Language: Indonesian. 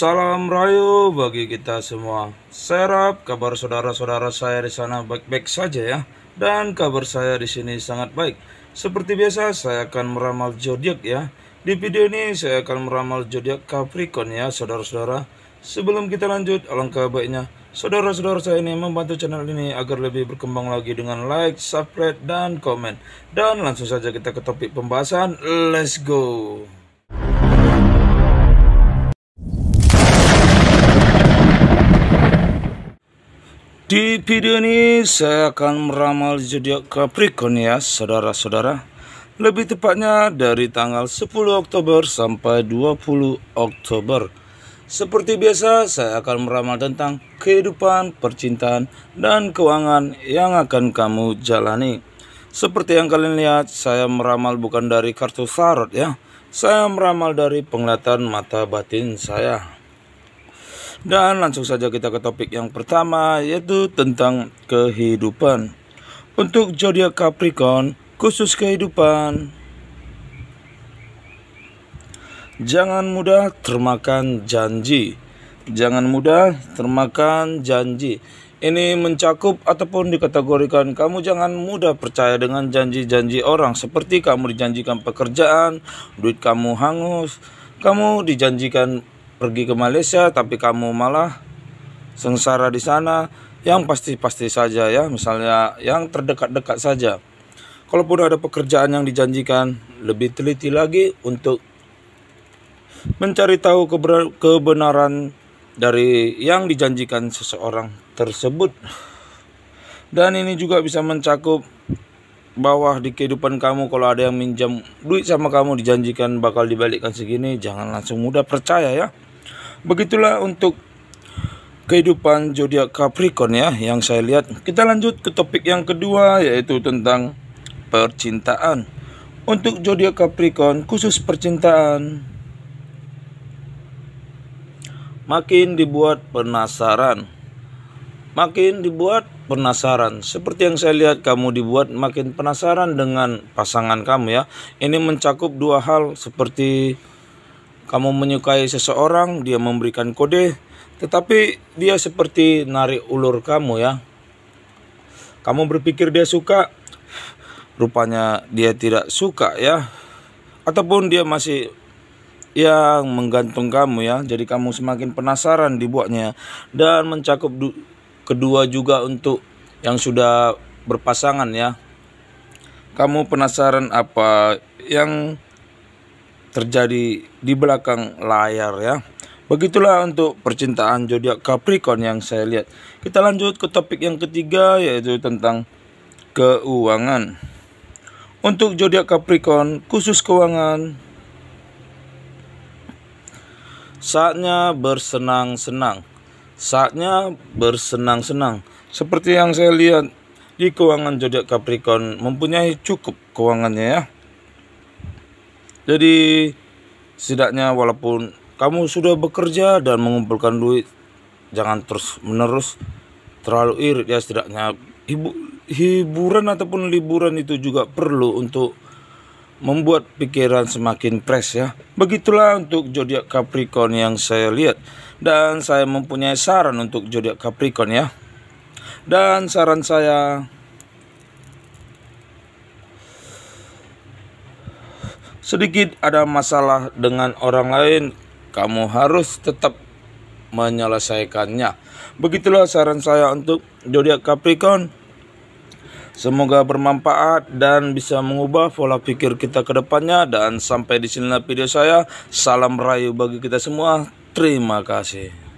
Salam rayu bagi kita semua. Serap kabar saudara-saudara saya di sana baik-baik saja ya. Dan kabar saya di sini sangat baik. Seperti biasa saya akan meramal zodiak ya. Di video ini saya akan meramal zodiak Capricorn ya saudara-saudara. Sebelum kita lanjut alangkah baiknya saudara-saudara saya ini membantu channel ini agar lebih berkembang lagi dengan like, subscribe dan komen. Dan langsung saja kita ke topik pembahasan. Let's go. Di video ini saya akan meramal zodiak Capricorn ya saudara-saudara. Lebih tepatnya dari tanggal 10 Oktober sampai 20 Oktober. Seperti biasa saya akan meramal tentang kehidupan, percintaan, dan keuangan yang akan kamu jalani. Seperti yang kalian lihat saya meramal bukan dari kartu tarot ya. Saya meramal dari penglihatan mata batin saya. Dan langsung saja kita ke topik yang pertama yaitu tentang kehidupan. Untuk zodiak Capricorn, khusus kehidupan. Jangan mudah termakan janji. Jangan mudah termakan janji. Ini mencakup ataupun dikategorikan kamu jangan mudah percaya dengan janji-janji orang seperti kamu dijanjikan pekerjaan, duit kamu hangus, kamu dijanjikan pergi ke Malaysia tapi kamu malah sengsara di sana yang pasti-pasti saja ya misalnya yang terdekat-dekat saja kalaupun ada pekerjaan yang dijanjikan lebih teliti lagi untuk mencari tahu kebenaran dari yang dijanjikan seseorang tersebut dan ini juga bisa mencakup bawah di kehidupan kamu kalau ada yang minjam duit sama kamu dijanjikan bakal dibalikkan segini jangan langsung mudah percaya ya Begitulah untuk kehidupan zodiak Capricorn ya yang saya lihat. Kita lanjut ke topik yang kedua yaitu tentang percintaan. Untuk zodiak Capricorn khusus percintaan makin dibuat penasaran. Makin dibuat penasaran. Seperti yang saya lihat kamu dibuat makin penasaran dengan pasangan kamu ya. Ini mencakup dua hal seperti kamu menyukai seseorang, dia memberikan kode, tetapi dia seperti narik ulur kamu ya. Kamu berpikir dia suka, rupanya dia tidak suka ya. Ataupun dia masih yang menggantung kamu ya. Jadi kamu semakin penasaran dibuatnya dan mencakup kedua juga untuk yang sudah berpasangan ya. Kamu penasaran apa yang terjadi di belakang layar ya. Begitulah untuk percintaan zodiak Capricorn yang saya lihat. Kita lanjut ke topik yang ketiga yaitu tentang keuangan. Untuk zodiak Capricorn khusus keuangan saatnya bersenang-senang. Saatnya bersenang-senang. Seperti yang saya lihat di keuangan zodiak Capricorn mempunyai cukup keuangannya ya jadi setidaknya walaupun kamu sudah bekerja dan mengumpulkan duit, jangan terus menerus terlalu irit ya setidaknya hibu, hiburan ataupun liburan itu juga perlu untuk membuat pikiran semakin fresh ya. Begitulah untuk zodiak Capricorn yang saya lihat dan saya mempunyai saran untuk zodiak Capricorn ya. Dan saran saya sedikit ada masalah dengan orang lain, kamu harus tetap menyelesaikannya. Begitulah saran saya untuk zodiak Capricorn. Semoga bermanfaat dan bisa mengubah pola pikir kita ke depannya dan sampai di sini video saya. Salam rayu bagi kita semua. Terima kasih.